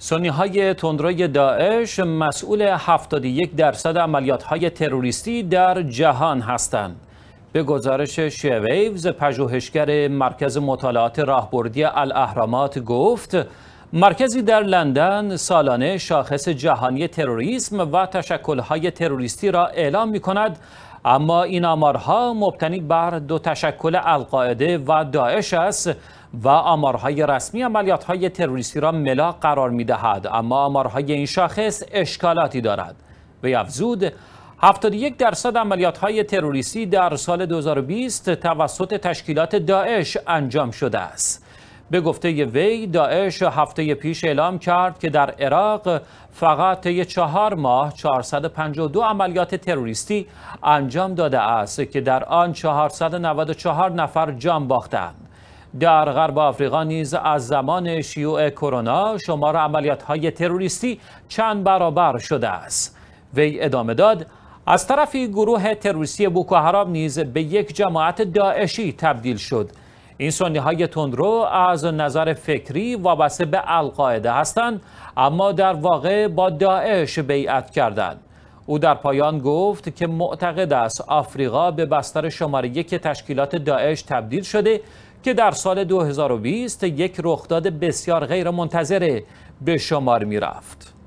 سنی های تندروی داعش مسئول 71 درصد عملیات های تروریستی در جهان هستند. به گزارش شیویوز پژوهشگر مرکز مطالعات راهبردی الاهرامات گفت مرکزی در لندن سالانه شاخص جهانی تروریسم و های تروریستی را اعلام می کند اما این آمارها مبتنی بر دو تشکل القاعده و داعش است و آمارهای رسمی عملیاتهای تروریستی را ملاق قرار می دهد. اما آمارهای این شاخص اشکالاتی دارد به افزود 71 درصد عملیات های تروریستی در سال 2020 توسط تشکیلات داعش انجام شده است. به گفته وی داعش هفته پیش اعلام کرد که در عراق فقط طی چهار ماه 452 عملیات تروریستی انجام داده است که در آن 494 نفر جان باختند. در غرب آفریقا نیز از زمان شیوع کرونا شمار های تروریستی چند برابر شده است وی ادامه داد از طرفی گروه تروریستی بوکوهرام نیز به یک جماعت داعشی تبدیل شد این سنی های تندرو از نظر فکری وابسته به القاعده هستند اما در واقع با داعش بیعت کردند او در پایان گفت که معتقد است آفریقا به بستر شماره یک تشکیلات داعش تبدیل شده که در سال 2020 یک رخداد بسیار غیرمنتظره به شمار می رفت.